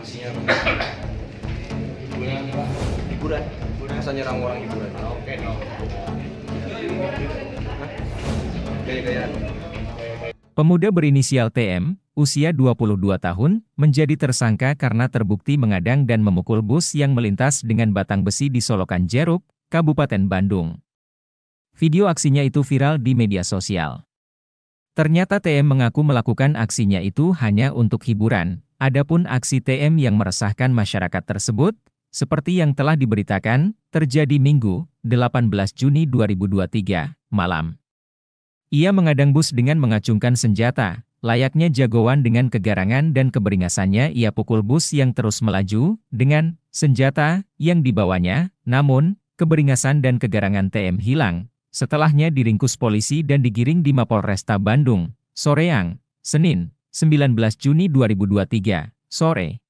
pastinya Hiburan apa? Hiburan. Hiburan. Saya nyerang hiburan. Oh, Pemuda berinisial TM, usia 22 tahun, menjadi tersangka karena terbukti mengadang dan memukul bus yang melintas dengan batang besi di Solokan Jeruk, Kabupaten Bandung. Video aksinya itu viral di media sosial. Ternyata TM mengaku melakukan aksinya itu hanya untuk hiburan, Adapun aksi TM yang meresahkan masyarakat tersebut, seperti yang telah diberitakan, terjadi Minggu, 18 Juni 2023, malam. Ia mengadang bus dengan mengacungkan senjata, layaknya jagoan dengan kegarangan dan keberingasannya ia pukul bus yang terus melaju, dengan senjata yang dibawanya, namun, keberingasan dan kegarangan TM hilang. Setelahnya diringkus polisi dan digiring di Mapolresta Bandung, Soreang, Senin, 19 Juni 2023, sore.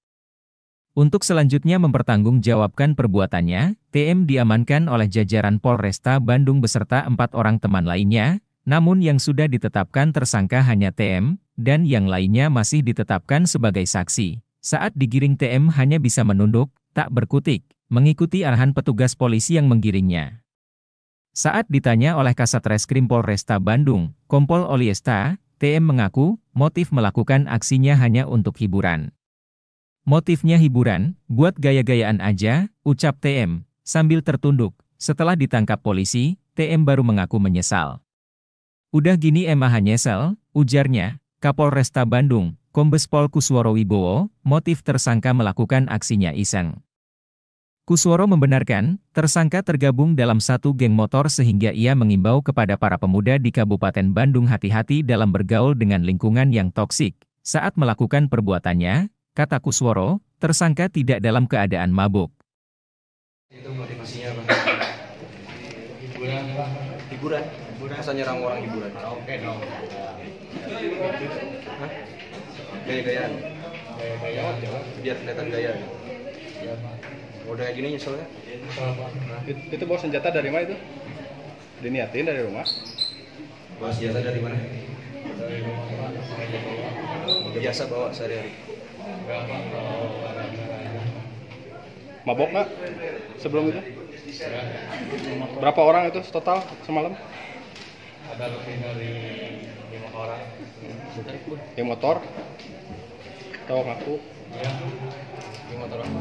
Untuk selanjutnya mempertanggungjawabkan perbuatannya, TM diamankan oleh jajaran Polresta Bandung beserta empat orang teman lainnya, namun yang sudah ditetapkan tersangka hanya TM, dan yang lainnya masih ditetapkan sebagai saksi. Saat digiring TM hanya bisa menunduk, tak berkutik, mengikuti arahan petugas polisi yang menggiringnya. Saat ditanya oleh Kasat Reskrim Polresta Bandung, Kompol Oliesta, TM mengaku, motif melakukan aksinya hanya untuk hiburan. Motifnya hiburan, buat gaya-gayaan aja, ucap TM, sambil tertunduk. Setelah ditangkap polisi, TM baru mengaku menyesal. Udah gini Emma nyesel, ujarnya, Kapolresta Bandung, Kombes Pol Kusworo Wibowo, motif tersangka melakukan aksinya iseng. Kusworo membenarkan, tersangka tergabung dalam satu geng motor sehingga ia mengimbau kepada para pemuda di Kabupaten Bandung hati-hati dalam bergaul dengan lingkungan yang toksik. Saat melakukan perbuatannya, kata Kusworo, tersangka tidak dalam keadaan mabuk. Itu motivasinya apa? Hiburan, hiburan, hiburan. Masa nyerang orang hiburan? Ah, oke dong. Gaya-gayaan? Gaya-gayaan, ya. biar kelihatan gaya. Ya, Oh, udah gini nyesel ya nah, itu, bawa senjata dari mana itu diniatin dari rumah bawa senjata dari mana biasa bawa sehari-hari mabok nggak sebelum itu berapa orang itu total semalam ada lebih dari lima orang yang motor atau ngaku ya di motor apa